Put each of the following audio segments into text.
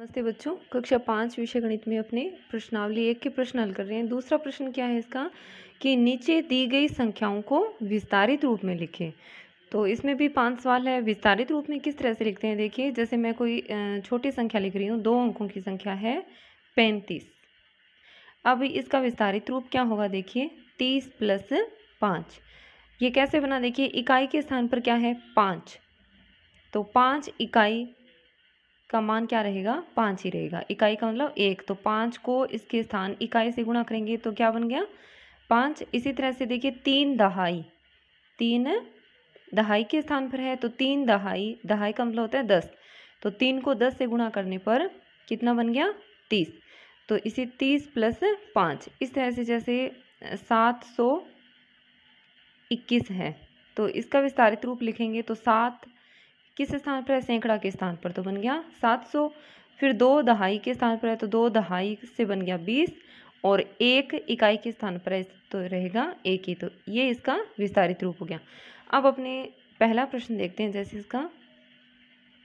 नमस्ते बच्चों कक्षा पाँच विषय गणित में अपने प्रश्नावली एक के प्रश्न हल कर रहे हैं दूसरा प्रश्न क्या है इसका कि नीचे दी गई संख्याओं को विस्तारित रूप में लिखें तो इसमें भी पांच सवाल है विस्तारित रूप में किस तरह से लिखते हैं देखिए जैसे मैं कोई छोटी संख्या लिख रही हूँ दो अंकों की संख्या है पैंतीस अब इसका विस्तारित रूप क्या होगा देखिए तीस प्लस पाँच ये कैसे बना देखिए इकाई के स्थान पर क्या है पाँच तो पाँच इकाई इसका मान क्या रहेगा पाँच ही रहेगा इकाई का मतलब एक तो पाँच को इसके स्थान इकाई से गुणा करेंगे तो क्या बन गया पाँच इसी तरह से देखिए तीन दहाई तीन दहाई के स्थान पर है तो तीन दहाई दहाई का मतलब होता है दस तो तीन को दस से गुणा करने पर कितना बन गया तीस तो इसी तीस प्लस पाँच इस तरह से जैसे सात सौ इक्कीस है तो इसका विस्तारित रूप लिखेंगे तो सात किस स्थान पर है सैकड़ा के स्थान पर तो बन गया सात सौ फिर दो दहाई के स्थान पर है तो दो दहाई से बन गया बीस और एक इकाई के स्थान पर है तो रहेगा एक ही तो ये इसका विस्तारित रूप हो गया अब अपने पहला प्रश्न देखते हैं जैसे इसका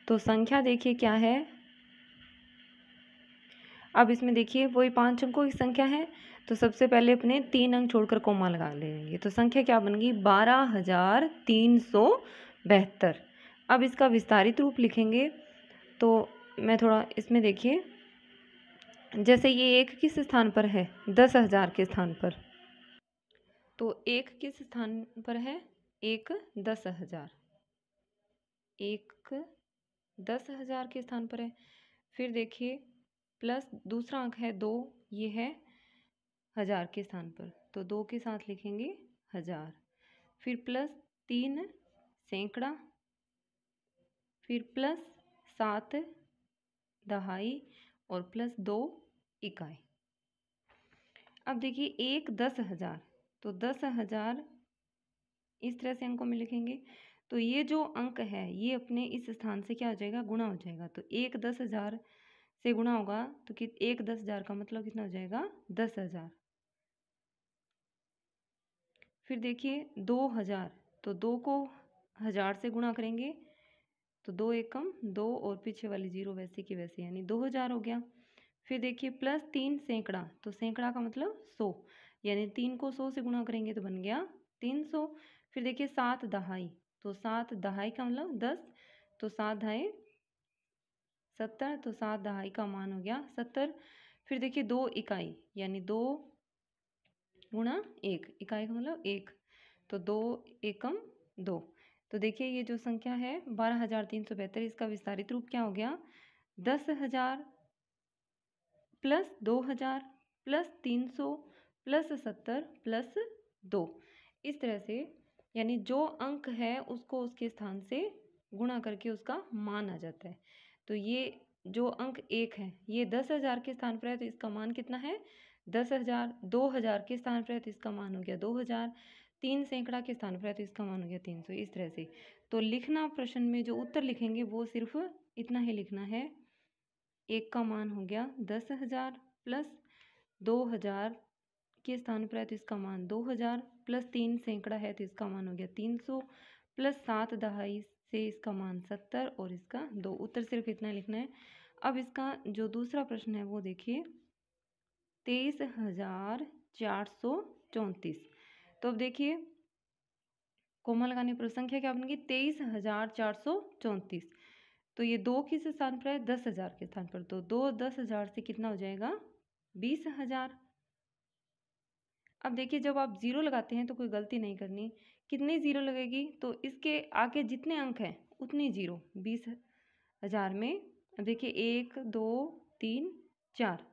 तो संख्या देखिए क्या है अब इसमें देखिए वही पांच अंकों की संख्या है तो सबसे पहले अपने तीन अंक छोड़कर कोमा लगा लेंगे तो संख्या क्या बन गई बारह हजार तीन सौ बहत्तर अब इसका विस्तारित रूप लिखेंगे तो मैं थोड़ा इसमें देखिए जैसे ये एक किस स्थान पर है दस हज़ार के स्थान पर तो एक किस स्थान पर है एक दस हज़ार एक दस हज़ार के स्थान पर है फिर देखिए प्लस दूसरा अंक है दो ये है हज़ार के स्थान पर तो दो के साथ लिखेंगे हज़ार फिर प्लस तीन सैकड़ा फिर प्लस सात दहाई और प्लस दो इकाई अब देखिए एक दस हज़ार तो दस हज़ार इस तरह से अंकों में लिखेंगे तो ये जो अंक है ये अपने इस स्थान से क्या हो जाएगा गुणा हो जाएगा तो एक दस हज़ार से गुणा होगा तो कि एक दस हज़ार का मतलब कितना हो जाएगा दस हज़ार फिर देखिए दो हज़ार तो दो को हज़ार से गुणा करेंगे तो दो एकम दो और पीछे वाली जीरो वैसे की वैसे यानी दो हज़ार हो गया फिर देखिए प्लस तीन सैकड़ा तो सैकड़ा का मतलब सौ यानी तीन को सौ से गुणा करेंगे तो बन गया तीन सौ फिर देखिए सात दहाई तो सात दहाई का मतलब दस तो सात दहाई सत्तर तो सात दहाई का मान हो गया सत्तर फिर देखिए दो इकाई यानी दो गुणा एक इकाई का मतलब एक तो दो एकम दो तो देखिए ये जो संख्या है बारह हज़ार तीन सौ बेहतर इसका विस्तारित रूप क्या हो गया दस हज़ार प्लस दो हज़ार प्लस तीन सौ प्लस सत्तर प्लस दो इस तरह से यानी जो अंक है उसको उसके स्थान से गुणा करके उसका मान आ जाता है तो ये जो अंक एक है ये दस हज़ार के स्थान पर है तो इसका मान कितना है दस हज़ार दो हज़ार के स्थान पर है तो इसका मान हो गया दो हज़ार तीन सैकड़ा के स्थान पर है तो इसका मान हो गया तीन सौ इस तरह से तो लिखना प्रश्न में जो उत्तर लिखेंगे वो सिर्फ इतना ही लिखना है एक का मान हो गया दस हज़ार प्लस दो हज़ार के स्थान पर है तो इसका मान दो हज़ार प्लस तीन सैकड़ा है तो इसका मान हो गया तीन सौ प्लस सात दहाई से इसका मान सत्तर और इसका दो उत्तर सिर्फ इतना लिखना है अब इसका जो दूसरा प्रश्न है वो देखिए तेईस हज़ार चार सौ चौंतीस तो अब देखिए कोमल पर संख्या क्या बनेगी तेईस हजार चार सौ चौंतीस तो ये दो किस स्थान पर है दस हजार के स्थान पर तो दो दस हजार से कितना हो जाएगा बीस हजार अब देखिए जब आप ज़ीरो लगाते हैं तो कोई गलती नहीं करनी कितनी ज़ीरो लगेगी तो इसके आगे जितने अंक हैं उतनी ज़ीरो बीस हज़ार में अब देखिए एक दो तीन चार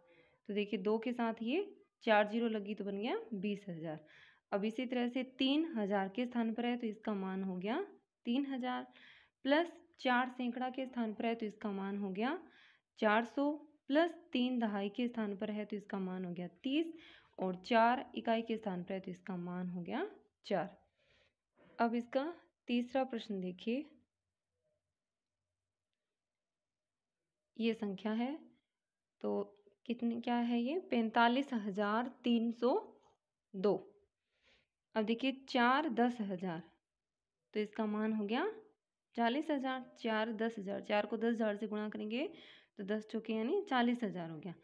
तो देखिए दो के साथ ये चार जीरो लगी तो बन गया बीस हज़ार अब इसी तरह से तीन हजार के स्थान पर है तो इसका मान हो गया तीन हजार प्लस चार सैकड़ा के स्थान पर है तो इसका मान हो गया चार सौ प्लस तीन दहाई के स्थान पर है तो इसका मान हो गया तीस और चार इकाई के स्थान पर है तो इसका मान हो गया चार अब इसका तीसरा प्रश्न देखिए ये संख्या है तो कितने क्या है ये पैंतालीस हजार तीन सौ दो अब देखिए चार दस हज़ार तो इसका मान हो गया चालीस हज़ार चार दस हज़ार चार को दस हज़ार से गुणा करेंगे तो दस चौके यानी चालीस हज़ार हो गया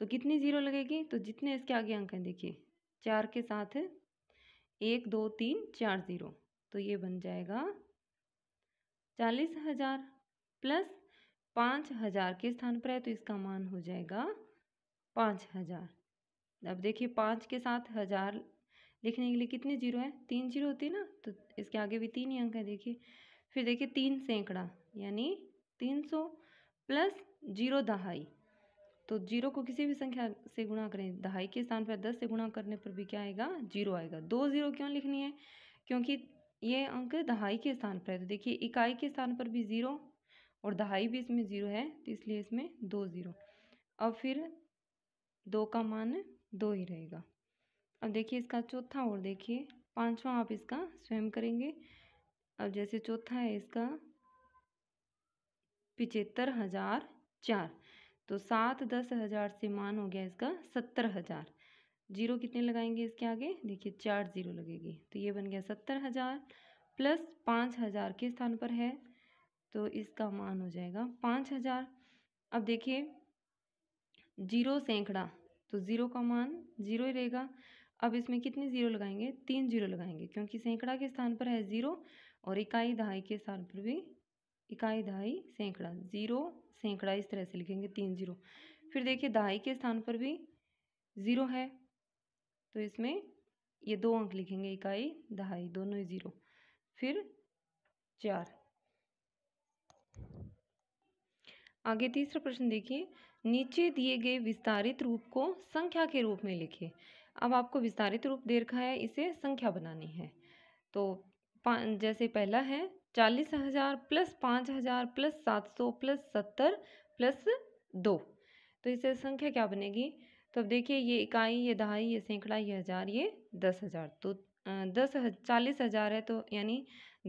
तो कितनी ज़ीरो लगेगी तो जितने इसके आगे अंक हैं देखिए चार के साथ एक दो तीन चार ज़ीरो तो ये बन जाएगा चालीस हज़ार प्लस पाँच हज़ार के स्थान पर है तो इसका मान हो जाएगा पाँच हज़ार अब देखिए पाँच के साथ हज़ार लिखने के लिए कितने जीरो हैं तीन जीरो होती है ना तो इसके आगे भी तीन ही अंक है देखिए फिर देखिए तीन सैकड़ा यानी तीन सौ प्लस जीरो दहाई तो जीरो को किसी भी संख्या से गुणा करें दहाई के स्थान पर दस से गुणा करने पर भी क्या आएगा जीरो आएगा दो जीरो क्यों लिखनी है क्योंकि ये अंक दहाई के स्थान पर है तो देखिए इकाई के स्थान पर भी ज़ीरो और दहाई भी इसमें ज़ीरो है तो इसलिए इसमें दो ज़ीरो और फिर दो का मान दो ही रहेगा अब देखिए इसका चौथा और देखिए पांचवा आप इसका स्वयं करेंगे अब जैसे चौथा है इसका पिचहत्तर हजार चार तो सात दस हजार से मान हो गया इसका सत्तर हजार जीरो कितने लगाएंगे इसके आगे देखिए चार जीरो लगेगी तो ये बन गया सत्तर हजार प्लस पाँच हजार के स्थान पर है तो इसका मान हो जाएगा पाँच हजार अब देखिए जीरो सैकड़ा तो ज़ीरो का मान ज़ीरो ही रहेगा अब इसमें कितने ज़ीरो लगाएंगे तीन ज़ीरो लगाएंगे क्योंकि सैकड़ा के स्थान पर है ज़ीरो और इकाई दहाई के स्थान पर भी इकाई दहाई सैकड़ा ज़ीरो सैकड़ा इस तरह से लिखेंगे तीन ज़ीरो फिर देखिए दहाई के स्थान पर भी ज़ीरो है तो इसमें ये दो अंक लिखेंगे इकाई दहाई दोनों ही ज़ीरो फिर चार आगे तीसरा प्रश्न देखिए नीचे दिए गए विस्तारित रूप को संख्या के रूप में लिखिए अब आपको विस्तारित रूप दे रखा है इसे संख्या बनानी है तो जैसे पहला है चालीस हज़ार प्लस पाँच हज़ार प्लस सात सौ प्लस सत्तर प्लस दो तो इसे संख्या क्या बनेगी तो अब देखिए ये इकाई ये दहाई ये सैकड़ा ये हज़ार ये दस हज़ार तो दस चालीस हज़ार है तो यानी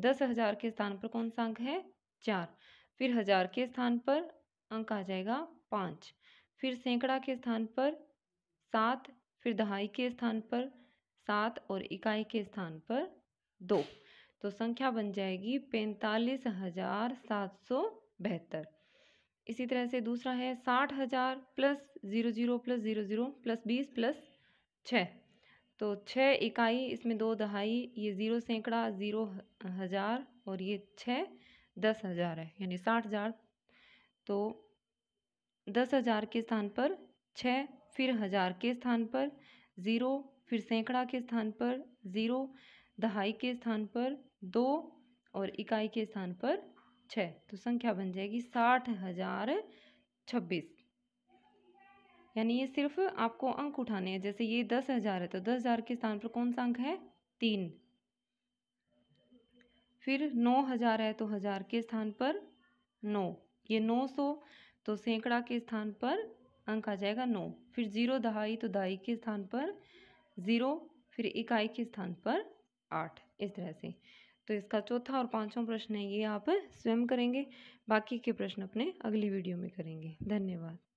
दस हज़ार के स्थान पर कौन सा अंक है चार फिर हज़ार के स्थान पर अंक आ जाएगा पाँच फिर सैकड़ा के स्थान पर सात फिर दहाई के स्थान पर सात और इकाई के स्थान पर दो तो संख्या बन जाएगी पैंतालीस हजार सात सौ बहत्तर इसी तरह से दूसरा है साठ हजार plus zero zero plus zero zero plus बीस प्लस छः तो छः इकाई इसमें दो दहाई ये ज़ीरो सैकड़ा ज़ीरो हज़ार और ये छः दस हज़ार है यानी साठ हज़ार तो दस हज़ार के स्थान पर छः फिर हज़ार के स्थान पर ज़ीरो फिर सैकड़ा के स्थान पर ज़ीरो दहाई के स्थान पर दो और इकाई के स्थान पर छः तो संख्या बन जाएगी साठ हज़ार छब्बीस यानी ये सिर्फ आपको अंक उठाने हैं जैसे ये दस हज़ार है तो दस हज़ार के स्थान पर कौन सा अंक है तीन फिर नौ हज़ार है तो हज़ार के स्थान पर नौ ये नौ सौ तो सैकड़ा के स्थान पर अंक आ जाएगा नौ फिर जीरो दहाई तो दहाई के स्थान पर ज़ीरो फिर इकाई के स्थान पर आठ इस तरह से तो इसका चौथा और पांचवा प्रश्न है ये आप स्वयं करेंगे बाकी के प्रश्न अपने अगली वीडियो में करेंगे धन्यवाद